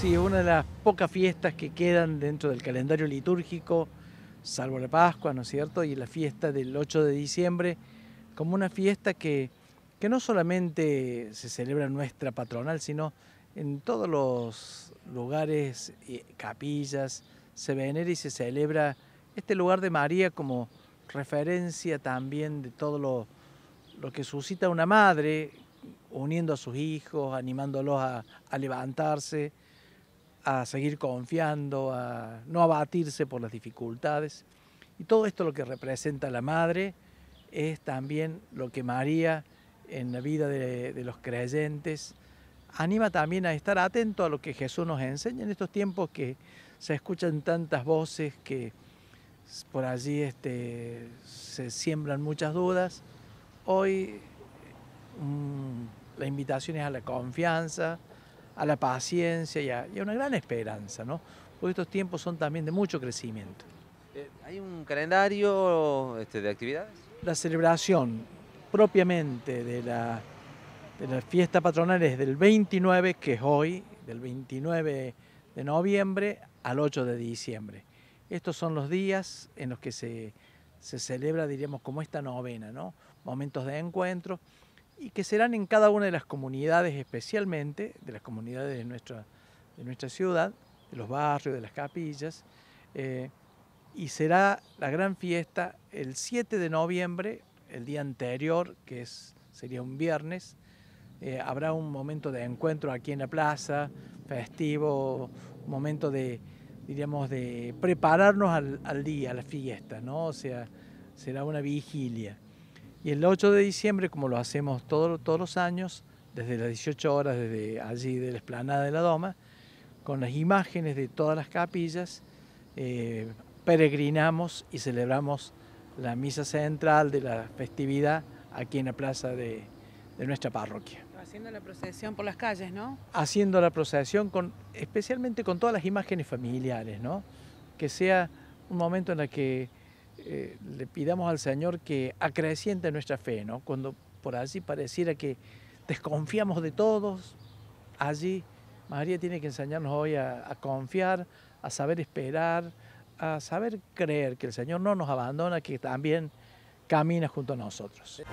Sí, una de las pocas fiestas que quedan dentro del calendario litúrgico, salvo la Pascua, ¿no es cierto? Y la fiesta del 8 de diciembre, como una fiesta que, no solamente se celebra en nuestra patronal, sino en todos los lugares, eh, capillas, se venera y se celebra este lugar de María como referencia también de todo lo, que suscita una madre uniendo a sus hijos, animándolos a levantarse, a seguir confiando, a no abatirse por las dificultades. Y todo esto lo que representa la madre es también lo que María en la vida de, los creyentes anima también a estar atento a lo que Jesús nos enseña en estos tiempos que se escuchan tantas voces que por allí este, se siembran muchas dudas. Hoy mm, la invitación es a la confianza, a la paciencia y a, una gran esperanza, ¿no? Porque estos tiempos son también de mucho crecimiento. Eh, ¿Hay un calendario este, de actividades? La celebración propiamente de la, de fiesta patronal es del 29, que es hoy, del 29 de noviembre al 8 de diciembre. Estos son los días en los que se, celebra, diríamos, como esta novena, ¿no? Momentos de encuentro y que serán en cada una de las comunidades especialmente, de las comunidades de nuestra, de nuestra ciudad, de los barrios, de las capillas, eh, y será la gran fiesta el 7 de noviembre, el día anterior, que es, sería un viernes, eh, habrá un momento de encuentro aquí en la plaza, festivo, un momento de, diríamos, de prepararnos al, al día, a la fiesta, ¿no? O sea, será una vigilia. Y el 8 de diciembre, como lo hacemos todos los años, desde las 18 horas, desde allí de la esplanada de la Doma, con las imágenes de todas las capillas, eh, peregrinamos y celebramos la misa central de la festividad aquí en la plaza de, de nuestra parroquia. Haciendo la procesión por las calles, ¿no? Haciendo la procesión, con, especialmente con todas las imágenes familiares, ¿no? Que sea un momento en el que eh, le pidamos al Señor que acreciente nuestra fe, ¿no? Cuando por allí pareciera que desconfiamos de todos, allí María tiene que enseñarnos hoy a, a confiar, a saber esperar, a saber creer que el Señor no nos abandona, que también camina junto a nosotros.